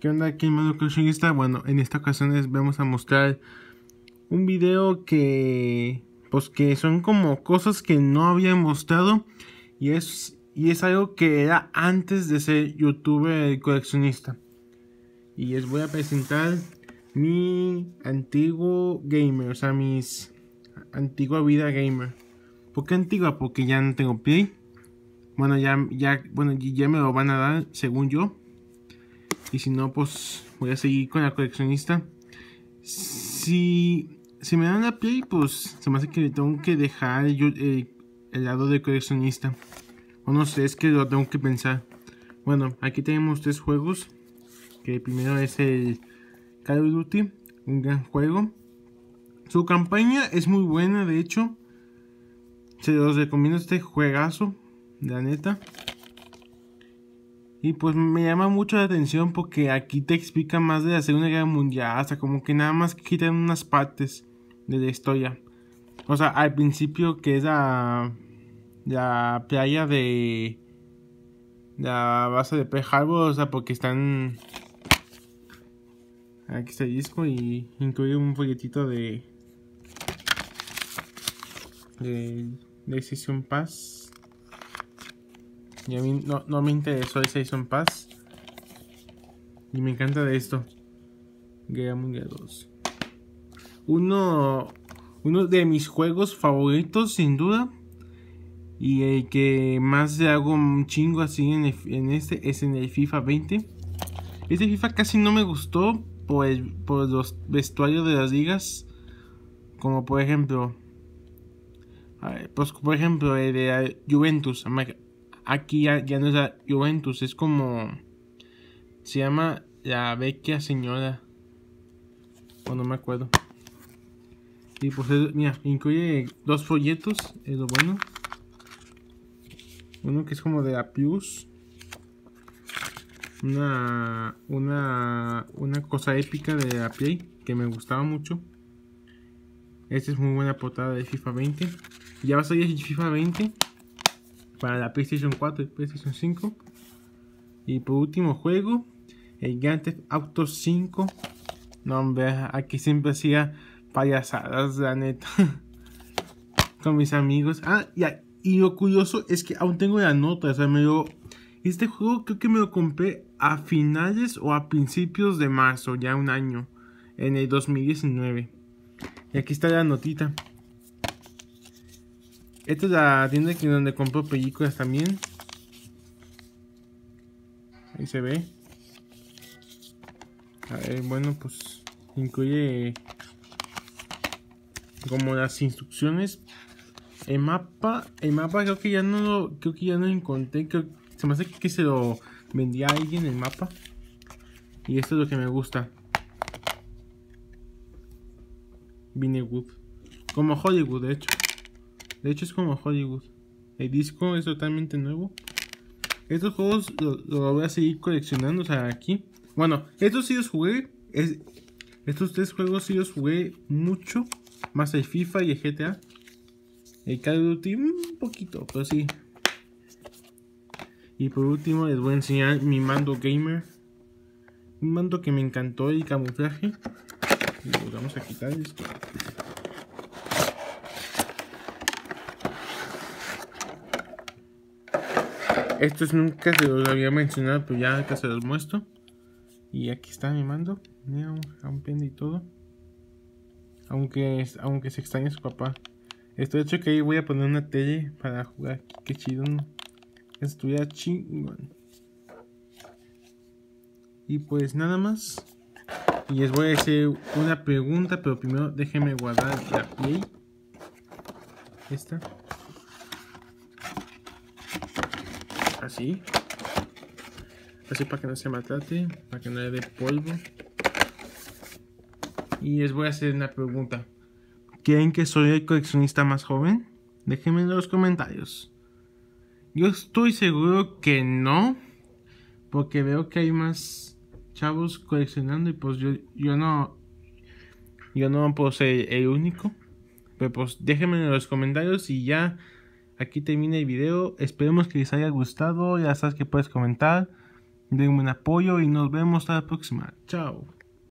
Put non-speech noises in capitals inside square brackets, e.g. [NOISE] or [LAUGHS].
¿Qué onda aquí en coleccionista? Bueno, en esta ocasión les vamos a mostrar un video que pues que son como cosas que no había mostrado y es y es algo que era antes de ser youtuber coleccionista. Y les voy a presentar mi antiguo gamer, o sea, mis antigua vida gamer. ¿Por qué antigua? Porque ya no tengo play. Bueno, ya ya bueno, ya me lo van a dar según yo y si no, pues voy a seguir con la coleccionista. Si, me dan la play, pues se me hace que le tengo que dejar eh, el, lado de coleccionista. O no sé, es que lo tengo que pensar. Bueno, aquí tenemos tres juegos. Que primero es el Call of Duty, un gran juego. Su campaña es muy buena, de hecho. Se los recomiendo este juegazo, la neta. Y pues me llama mucho la atención porque aquí te explica más de la Segunda Guerra Mundial, hasta como que nada más quitan unas partes de la historia. O sea, al principio que es la, playa de la base de Pearl Harbor, o sea, porque están... Aquí está el disco y incluye un folletito de... de Decision Pass. Y a mí no, me interesó el Season Pass. Y me encanta de esto. Game of 2. Uno, uno de mis juegos favoritos, sin duda. Y el que más le hago un chingo así en, este es en el FIFA 20. Este FIFA casi no me gustó por, por los vestuarios de las ligas. Como por ejemplo... pues por ejemplo el de Juventus, aquí ya, no es la Juventus, es como. Se llama la Vecchia Señora. O no me acuerdo. Y pues, mira, incluye dos folletos, es lo bueno. Uno que es como de la Plus. Una, una, una cosa épica de la Play que me gustaba mucho. Esta es muy buena portada de FIFA 20. Ya vas a salir FIFA 20 para la PlayStation 4 y PlayStation 5. Y por último juego, el Grand Auto 5. No, hombre, aquí siempre hacía payasadas, la neta. [LAUGHS] Con mis amigos. Ah, y, y, lo curioso es que aún tengo la nota. O sea, este juego creo que me lo compré a finales o a principios de marzo, ya un año, en el 2019. Y aquí está la notita. Esta es la tienda donde compro películas también. Ahí se ve. A ver, bueno, pues incluye como las instrucciones. El mapa, el mapa creo que ya no lo, creo que ya no lo encontré. se me hace que se lo vendía a alguien el mapa. Y esto es lo que me gusta. Vine Como Hollywood, de hecho. De hecho es como Hollywood. El disco es totalmente nuevo. Estos juegos los lo voy a seguir coleccionando, o sea, aquí. Bueno, estos sí los jugué. estos tres juegos sí los jugué mucho. Más el FIFA y el GTA. El Call of Duty un poquito, pero sí. Y por último les voy a enseñar mi mando gamer. Un mando que me encantó el camuflaje. vamos a quitar esto. Estos nunca se los había mencionado, pero pues ya acá se los muestro. Y aquí está mi mando. pende y todo. Aunque, es, aunque se extraña su papá. esto de hecho que ahí voy a poner una tele para jugar. que chido, ¿no? Estuviera chingón. Y pues nada más. Y les voy a hacer una pregunta, pero primero déjenme guardar la play. Esta. así. Así para que no se maltrate, para que no le dé polvo. Y les voy a hacer una pregunta. ¿Quieren que soy el coleccionista más joven? Déjenme en los comentarios. Yo estoy seguro que no. Porque veo que hay más chavos coleccionando y pues yo, yo no... Yo no puedo ser el único. Pero pues déjenme en los comentarios y ya aquí termina el video. Esperemos que les haya gustado. Ya sabes que puedes comentar. Denme un apoyo y nos vemos hasta la próxima. Chao.